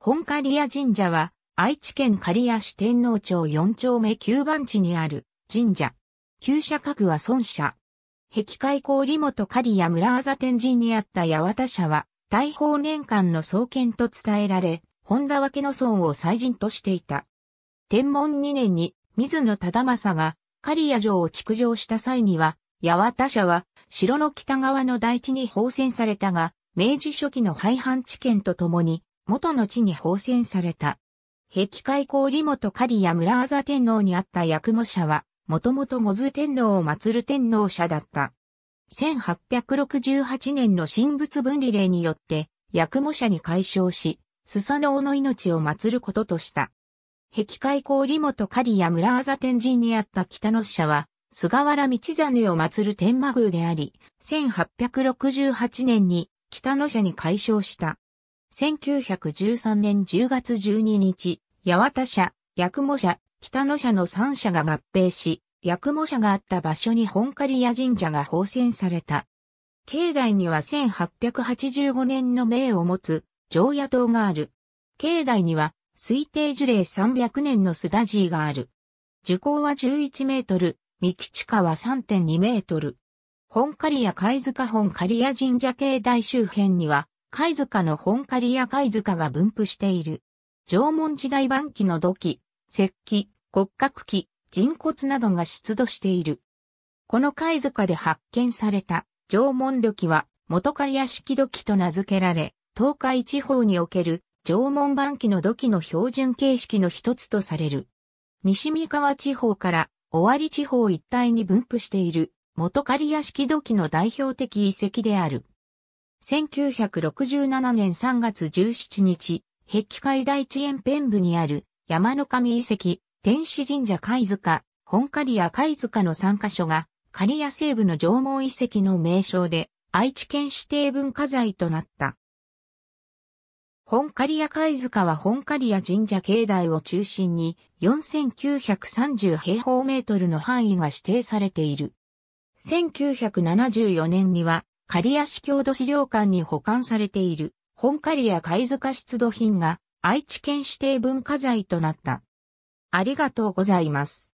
本刈谷神社は、愛知県刈谷市天皇町四丁目九番地にある神社。旧社格は孫社。壁開氷元刈谷村あざ天神にあった八幡社は、大宝年間の創建と伝えられ、本田分の孫を祭神としていた。天文2年に、水野忠政が、刈谷城を築城した際には、八幡社は、城の北側の大地に放旋されたが、明治初期の廃藩置県とともに、元の地に放仙された。壁開里元狩や村あざ天皇にあった役務者は、もともと五頭天皇を祀る天皇者だった。1868年の神仏分離令によって、役務者に解消し、スサノオの命を祀ることとした。壁開里元狩や村あざ天神にあった北の社は、菅原道真を祀る天魔宮であり、1868年に北の社に解消した。1913年10月12日、八幡社、八雲社、北野社の三社が合併し、八雲社があった場所に本刈谷神社が奉仙された。境内には1885年の名を持つ常夜島がある。境内には推定樹齢300年のスダジーがある。樹高は11メートル、幹地下は3.2メートル。本刈谷貝塚本刈谷神社境内周辺には貝塚の本狩りや貝塚が分布している。縄文時代晩期の土器、石器、骨格器、人骨などが出土している。この貝塚で発見された縄文土器は元狩屋式土器と名付けられ、東海地方における縄文晩期の土器の標準形式の一つとされる。西三河地方から尾張地方一帯に分布している元狩屋式土器の代表的遺跡である。1967年3月17日、壁海第一園弁部にある山の神遺跡、天使神社貝塚、本刈谷貝塚の3カ所が、刈谷西部の縄文遺跡の名称で、愛知県指定文化財となった。本刈谷貝塚は本刈谷神社境内を中心に4930平方メートルの範囲が指定されている。1974年には刈谷市郷土資料館に保管されている本刈谷貝塚出土品が愛知県指定文化財となった。ありがとうございます。